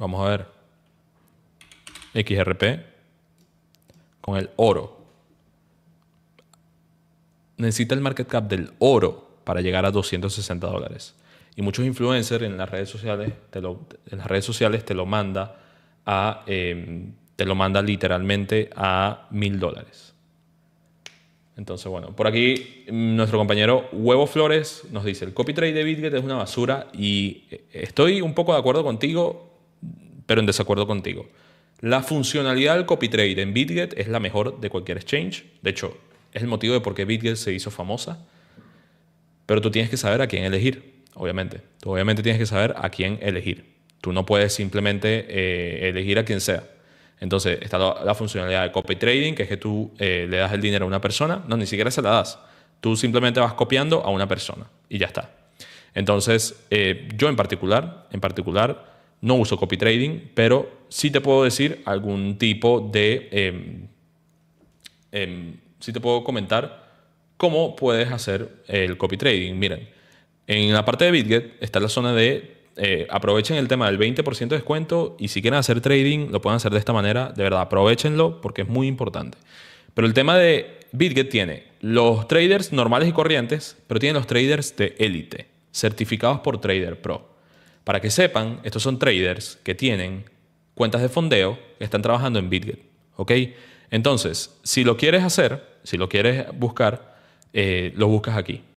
Vamos a ver. XRP con el oro. Necesita el market cap del oro para llegar a 260 dólares. Y muchos influencers en las redes sociales te lo, en las redes sociales te lo manda a em, te lo manda literalmente a 1000 dólares. Entonces, bueno, por aquí mm, nuestro compañero Huevo Flores nos dice, el copy trade de BitGet es una basura y eh, estoy un poco de acuerdo contigo pero en desacuerdo contigo. La funcionalidad del copy trade en Bitget es la mejor de cualquier exchange. De hecho, es el motivo de por qué Bitget se hizo famosa. Pero tú tienes que saber a quién elegir, obviamente. Tú obviamente tienes que saber a quién elegir. Tú no puedes simplemente eh, elegir a quien sea. Entonces está la, funcionalidad de copy trading, que es que tú eh, le das el dinero a una persona. No, ni siquiera se la das. Tú simplemente vas copiando a una persona y ya está. Entonces, eh, yo en particular, en particular, no uso copy trading, pero sí te puedo decir algún tipo de... Em, em, sí te puedo comentar cómo puedes hacer el copy trading. Miren, en la parte de BitGet está la zona de eh, aprovechen el tema del 20% de descuento y si quieren hacer trading, lo pueden hacer de esta manera. De verdad, aprovechenlo porque es muy importante. Pero el tema de BitGet tiene los traders normales y corrientes, pero tiene los traders de élite, certificados por Trader Pro. Para que sepan, estos son traders que tienen cuentas de fondeo que están trabajando en BitGet. ¿Ok? Entonces, si lo quieres hacer, si lo quieres buscar, eh, lo buscas aquí.